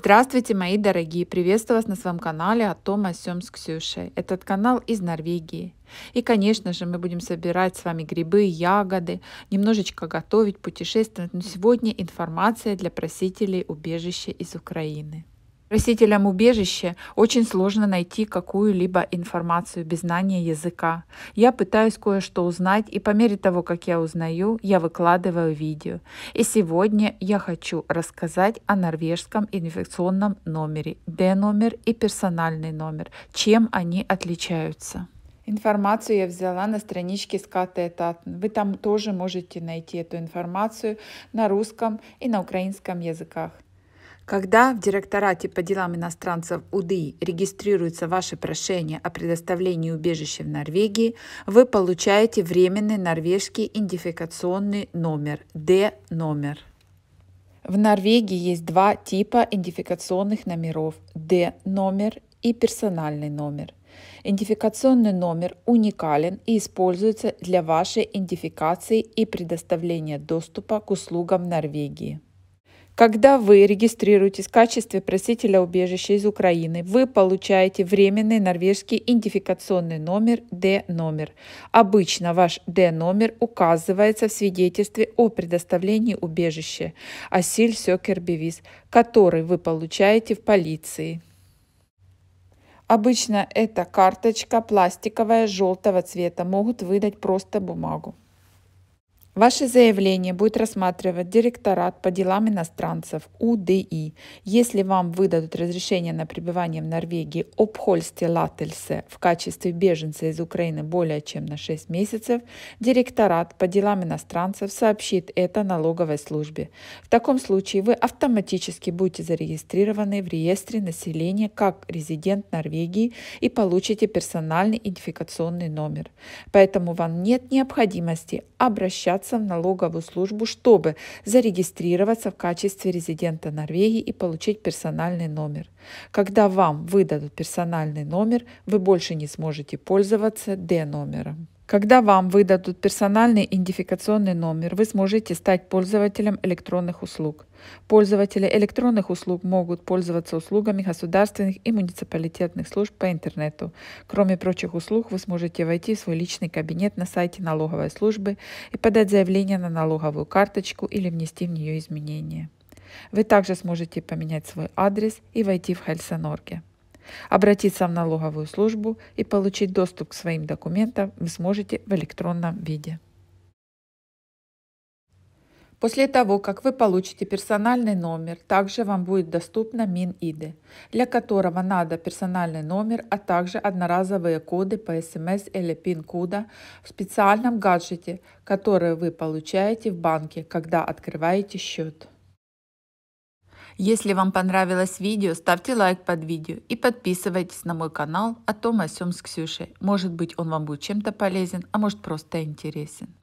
Здравствуйте, мои дорогие! Приветствую вас на своем канале о том о сём с Ксюшей. Этот канал из Норвегии. И, конечно же, мы будем собирать с вами грибы, ягоды, немножечко готовить, путешествовать. Но сегодня информация для просителей убежища из Украины. Просителям убежища очень сложно найти какую-либо информацию без знания языка. Я пытаюсь кое-что узнать, и по мере того, как я узнаю, я выкладываю видео. И сегодня я хочу рассказать о норвежском инфекционном номере, Д-номер и персональный номер, чем они отличаются. Информацию я взяла на страничке Скаты Вы там тоже можете найти эту информацию на русском и на украинском языках. Когда в Директорате по делам иностранцев УДИ регистрируется ваше прошение о предоставлении убежища в Норвегии, вы получаете временный норвежский идентификационный номер д номер В Норвегии есть два типа идентификационных номеров д D-номер и персональный номер. Идентификационный номер уникален и используется для вашей идентификации и предоставления доступа к услугам в Норвегии. Когда вы регистрируетесь в качестве просителя убежища из Украины, вы получаете временный норвежский идентификационный номер д номер Обычно ваш д номер указывается в свидетельстве о предоставлении убежища «Асиль Сёкербевиз», который вы получаете в полиции. Обычно эта карточка пластиковая желтого цвета, могут выдать просто бумагу. Ваше заявление будет рассматривать Директорат по делам иностранцев УДИ. Если вам выдадут разрешение на пребывание в Норвегии обхольсте лательсе в качестве беженца из Украины более чем на 6 месяцев, Директорат по делам иностранцев сообщит это налоговой службе. В таком случае вы автоматически будете зарегистрированы в реестре населения как резидент Норвегии и получите персональный идентификационный номер. Поэтому вам нет необходимости обращаться обращаться в налоговую службу, чтобы зарегистрироваться в качестве резидента Норвегии и получить персональный номер. Когда вам выдадут персональный номер, вы больше не сможете пользоваться D-номером. Когда вам выдадут персональный идентификационный номер, вы сможете стать пользователем электронных услуг. Пользователи электронных услуг могут пользоваться услугами государственных и муниципалитетных служб по интернету. Кроме прочих услуг, вы сможете войти в свой личный кабинет на сайте налоговой службы и подать заявление на налоговую карточку или внести в нее изменения. Вы также сможете поменять свой адрес и войти в Хельсонорге. Обратиться в налоговую службу и получить доступ к своим документам вы сможете в электронном виде. После того, как вы получите персональный номер, также вам будет доступна МинИДы, для которого надо персональный номер, а также одноразовые коды по СМС эм или ПИН-кода в специальном гаджете, который вы получаете в банке, когда открываете счет. Если вам понравилось видео, ставьте лайк под видео и подписывайтесь на мой канал о том о сём с Ксюшей. Может быть он вам будет чем-то полезен, а может просто интересен.